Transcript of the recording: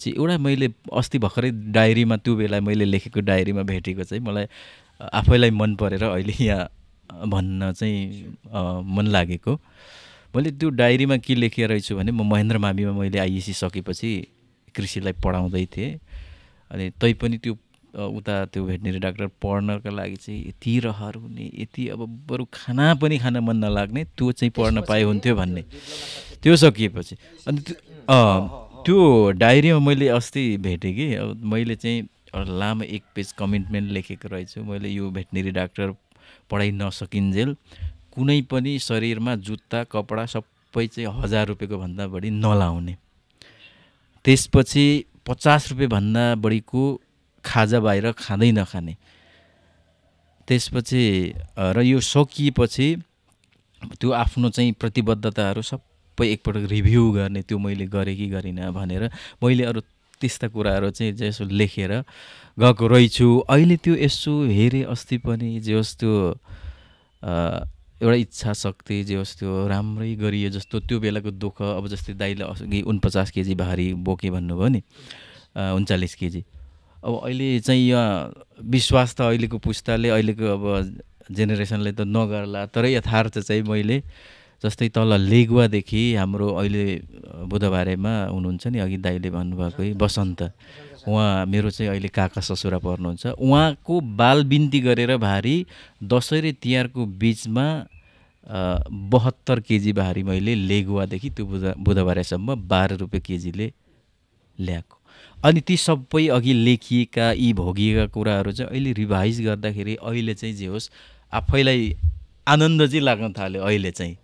चाहिँ एउटा मैले अस्ति भर्खरै डायरीमा त्यो बेला मैले लेखेको डायरीमा भेटेको चाहिँ मलाई आफैलाई मन परेर अहिले यहाँ भन्न चाहिँ मन लागेको मैले त्यो डायरीमा के लेखेर रहेछु भने म महेन्द्र मामीमा मैले आइएसी सकेपछि कृषिलाई पढाउँदै थिएँ अनि तैपनि त्यो उता त्यो भेटनेरी डाक्टर पढ्नका लागि चाहिँ यति रहर हुने यति अब बरु खाना पनि खान मन नलाग्ने त्यो चाहिँ पढ्न पाए हुन्थ्यो भन्ने त्यो सकिएपछि अनि त्यो त्यो डायरीमा मैले अस्ति भेटेँ कि अब मैले चाहिँ लामो एक पेज कमिटमेन्ट लेखेको रहेछु मैले यो भेटनेरी डाक्टर पढाइ नसकिन्जेल कुनै पनि शरीरमा जुत्ता कपडा सबै चाहिँ हजार रुपियाँको भन्दा बढी नलाउने त्यसपछि पचास रुपियाँभन्दा बढीको खाजा बाहिर खाँदै नखाने त्यसपछि र यो सकिएपछि त्यो आफ्नो चाहिँ प्रतिबद्धताहरू सब सबै एकपटक रिभ्यू गर्ने त्यो मैले गरेँ कि गरिनँ भनेर मैले अरू त्यस्ता कुराहरू चाहिँ यसो लेखेर गएको रहेछु अहिले त्यो यसो हेरेँ अस्ति पनि जे होस् त्यो एउटा इच्छा शक्ति जे होस् त्यो राम्रै गरियो जस्तो त्यो बेलाको दुःख अब जस्तै दाइले अघि उनपचास केजी भारी बोके भन्नुभयो नि उन्चालिस केजी अब अहिले चाहिँ यहाँ विश्वास त अहिलेको पुस्ताले अहिलेको अब जेनेरेसनले त नगर्ला तर यथार्थ चाहिँ मैले जस्तै तल लेगुवादेखि हाम्रो अहिले बुधबारेमा हुनुहुन्छ नि अघि दाइले भन्नुभएकै बसन्त उहाँ मेरो चाहिँ अहिले काका ससुरा पर्नुहुन्छ उहाँको बाल बिन्ती गरेर भारी दसैँ र तिहारको बिचमा बहत्तर केजी भारी मैले लेगुवादेखि त्यो बुध बुधबारेसम्म बाह्र रुपियाँ केजीले ल्याएको अनि ती सबै अघि लेखिएका यी भोगिएका कुराहरू चाहिँ अहिले रिभाइज गर्दाखेरि अहिले चाहिँ जे होस् आफैलाई आनन्द चाहिँ लाग्न थाल्यो अहिले चाहिँ